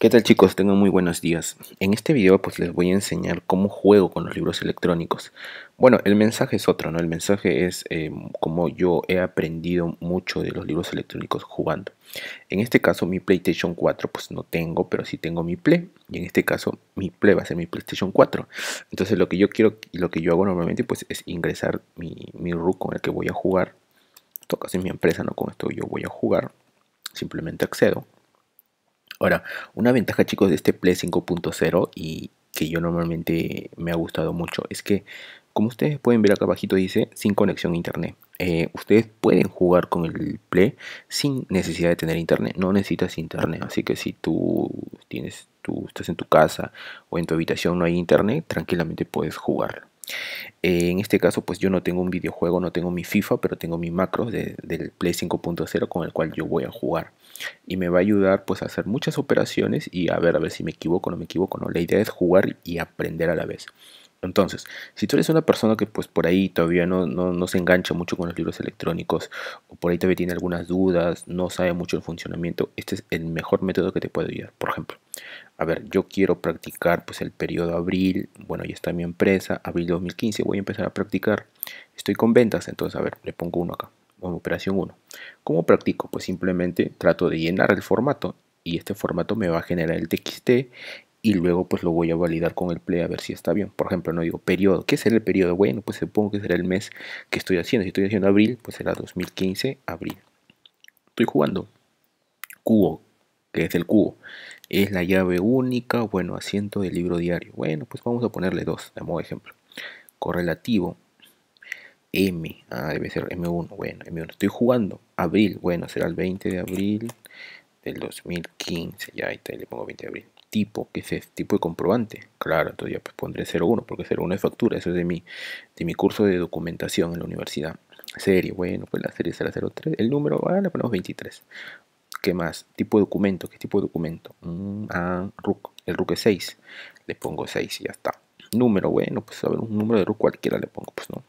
¿Qué tal chicos? Tengo muy buenos días. En este video pues les voy a enseñar cómo juego con los libros electrónicos. Bueno, el mensaje es otro, ¿no? El mensaje es em, como yo he aprendido mucho de los libros electrónicos jugando. En este caso mi PlayStation 4 pues no tengo, pero sí tengo mi Play. Y en este caso mi Play va a ser mi PlayStation 4. Entonces lo que yo quiero, y lo que yo hago normalmente pues es ingresar mi, mi RU con el que voy a jugar. casi en mi empresa, ¿no? Con esto yo voy a jugar. Simplemente accedo Ahora, una ventaja chicos de este Play 5.0 y que yo normalmente me ha gustado mucho es que, como ustedes pueden ver acá abajito dice, sin conexión a internet. Eh, ustedes pueden jugar con el Play sin necesidad de tener internet. No necesitas internet. Así que si tú tienes, tú estás en tu casa o en tu habitación no hay internet, tranquilamente puedes jugarlo. Eh, en este caso, pues yo no tengo un videojuego, no tengo mi FIFA, pero tengo mi macro del Play 5.0 con el cual yo voy a jugar. Y me va a ayudar pues a hacer muchas operaciones y a ver, a ver si me equivoco o no me equivoco. No. La idea es jugar y aprender a la vez. Entonces, si tú eres una persona que pues por ahí todavía no, no, no, se engancha mucho con los libros electrónicos o por ahí todavía tiene algunas dudas, no sabe mucho el funcionamiento, este es el mejor método que te puede ayudar. Por ejemplo, a ver, yo quiero practicar pues el periodo abril, bueno, ya está mi empresa, abril 2015, voy a empezar a practicar, estoy con ventas, entonces a ver, le pongo uno acá, bueno, operación 1. ¿Cómo practico? Pues simplemente trato de llenar el formato y este formato me va a generar el TXT y luego pues lo voy a validar con el play a ver si está bien. Por ejemplo, no digo periodo, ¿qué será el periodo? Bueno, pues supongo que será el mes que estoy haciendo. Si estoy haciendo abril, pues será 2015, abril. Estoy jugando cubo, que es el cubo es la llave única, bueno, asiento del libro diario. Bueno, pues vamos a ponerle dos, de modo ejemplo. Correlativo, M, ah, debe ser M1, bueno, M1, estoy jugando, abril, bueno, será el 20 de abril del 2015, ya ahí está, le pongo 20 de abril. Tipo, ¿qué es Tipo de comprobante, claro, entonces ya pues pondré 01, porque 01 es factura, eso es de mi, de mi curso de documentación en la universidad. Serie, bueno, pues la serie será 03, el número, ah, le ponemos 23. ¿Qué más? Tipo de documento. ¿Qué tipo de documento? Mm, ah, RUC. El RUC es 6. Le pongo 6 y ya está. Número, bueno, pues a ver, un número de RUC cualquiera le pongo, pues no.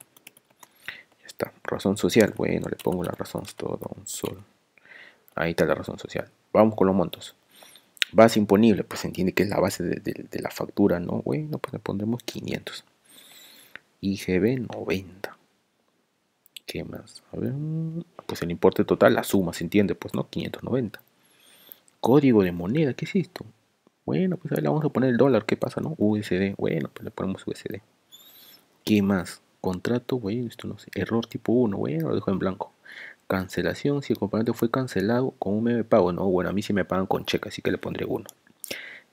Ya está. Razón social. Bueno, le pongo la razón todo un solo. Ahí está la razón social. Vamos con los montos. Base imponible, pues se entiende que es la base de, de la factura, ¿no? Bueno, pues le pondremos 500. IGB 90. ¿Qué más? ver, pues el importe total, la suma, ¿se entiende? Pues no, 590. Código de moneda, ¿qué es esto? Bueno, pues ahí le vamos a poner el dólar, ¿qué pasa, no? USD, bueno, pues le ponemos USD. ¿Qué más? Contrato, bueno, esto no sé. Error tipo 1, bueno, lo dejo en blanco. Cancelación, si el componente fue cancelado, con un me pago? No, bueno, a mí sí me pagan con cheque, así que le pondré uno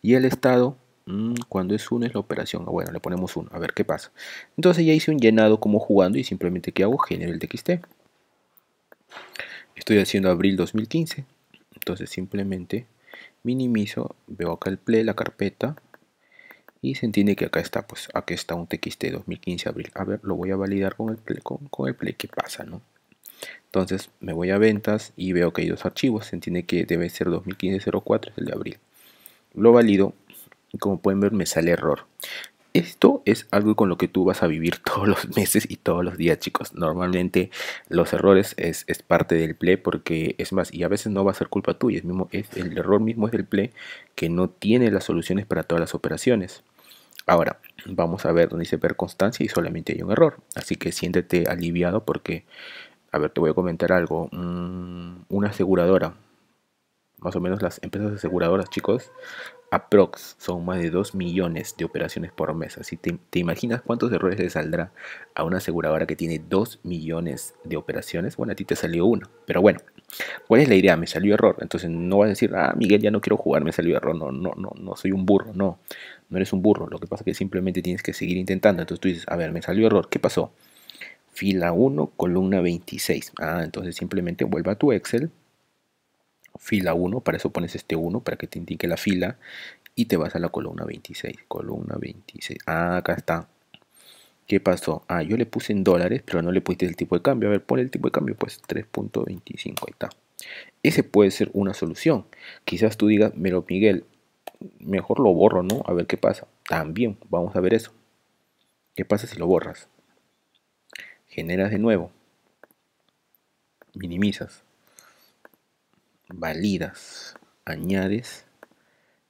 Y el estado, Mm, cuando es 1 es la operación. Ah, bueno, le ponemos 1, a ver qué pasa. Entonces ya hice un llenado como jugando y simplemente ¿qué hago? Genero el txt. Estoy haciendo abril 2015. Entonces simplemente minimizo, veo acá el play, la carpeta. Y se entiende que acá está, pues aquí está un txt 2015 abril. A ver, lo voy a validar con el play, con, play, ¿qué pasa, no? Entonces me voy a ventas y veo que hay dos archivos. Se entiende que debe ser 2015-04, es el de abril. Lo valido como pueden ver me sale error. Esto es algo con lo que tú vas a vivir todos los meses y todos los días, chicos. Normalmente los errores es, parte del play porque es más, y a veces no va a ser culpa tuya, es mismo, es, el error mismo es del play que no tiene las soluciones para todas las operaciones. Ahora, vamos a ver donde dice ver constancia y solamente hay un error. Así que siéntete aliviado porque, a ver, te voy a comentar algo. Mm, una aseguradora más o menos las empresas aseguradoras, chicos, aprox son más de 2 millones de operaciones por mes. Así te, imaginas cuántos errores le saldrá a una aseguradora que tiene 2 millones de operaciones. Bueno, a ti te salió uno, pero bueno, ¿cuál es la idea? Me salió error. Entonces no vas a decir, ah, Miguel, ya no quiero jugar, me salió error. No, no, no, no soy un burro, no. No eres un burro. Lo que pasa es que simplemente tienes que seguir intentando. Entonces tú dices, a ver, me salió error, ¿qué pasó? Fila 1, columna 26. Ah, entonces simplemente vuelva a tu Excel fila 1, para eso pones este 1 para que te indique la fila y te vas a la columna 26, columna 26, ah, acá está. ¿Qué pasó? Ah, yo le puse en dólares, pero no le pusiste el tipo de cambio. A ver, pon el tipo de cambio, pues 3.25, ahí está. Ese puede ser una solución. Quizás tú digas, pero Miguel, mejor lo borro, ¿no? A ver qué pasa. También, vamos a ver eso. ¿Qué pasa si lo borras? Generas de nuevo. Minimizas validas, añades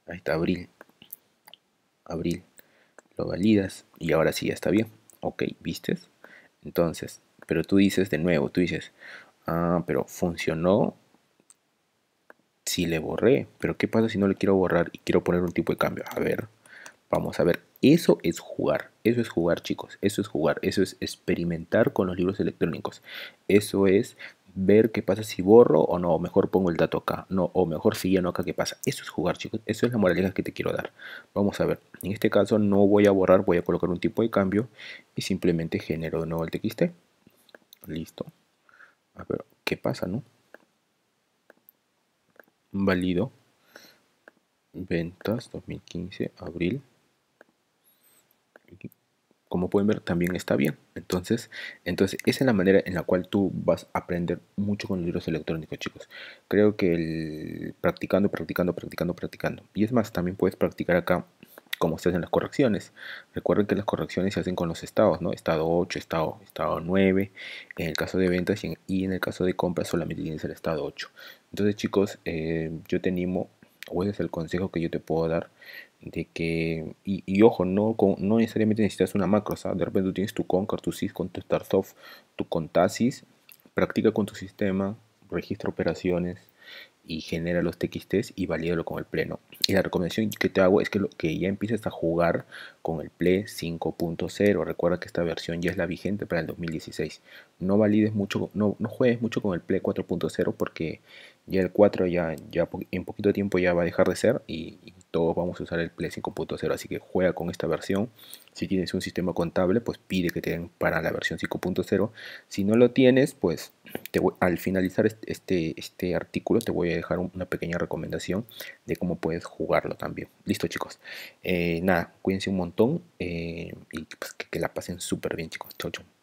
ahí está abril abril lo validas y ahora sí ya está bien ok vistes entonces pero tú dices de nuevo tú dices ah pero funcionó si le borré pero qué pasa si no le quiero borrar y quiero poner un tipo de cambio a ver vamos a ver eso es jugar eso es jugar chicos eso es jugar eso es experimentar con los libros electrónicos eso es ver qué pasa si borro o no, mejor pongo el dato acá, no, o mejor si ya no acá qué pasa. Eso es jugar, chicos, eso es la moralidad que te quiero dar. Vamos a ver, en este caso no voy a borrar, voy a colocar un tipo de cambio y simplemente genero de nuevo el txt. Listo. A ver, ¿qué pasa, no? Válido. Ventas 2015, abril como pueden ver también está bien. Entonces, entonces esa es la manera en la cual tú vas a aprender mucho con los libros electrónicos, chicos. Creo que el practicando, practicando, practicando, practicando. Y es más, también puedes practicar acá como se hacen las correcciones. Recuerden que las correcciones se hacen con los estados, ¿no? Estado 8, estado, estado 9, en el caso de ventas y en, el caso de compras solamente tienes el estado 8. Entonces, chicos, eh, yo te animo, o ese es el consejo que yo te puedo dar, de que, y, ojo, no, no necesariamente necesitas una macro, de repente tú tienes tu Conquer, tu sys con tu startup tu Contasis, practica con tu sistema, registra operaciones, y genera los txts y valídalo con el pleno. Y la recomendación que te hago es que, lo, que ya empieces a jugar con el play 5.0. Recuerda que esta versión ya es la vigente para el 2016. No valides mucho, no, no juegues mucho con el play 4.0 porque ya el 4 ya, ya en poquito tiempo ya va a dejar de ser y, todos vamos a usar el ple 5.0. Así que juega con esta versión. Si tienes un sistema contable, pues pide que te den para la versión 5.0. Si no lo tienes, pues al finalizar este, este artículo te voy a dejar una pequeña recomendación de cómo puedes jugarlo también. Listo chicos. Eh, nada, cuídense un montón eh, y pues que, la pasen súper bien chicos. Chau, chau.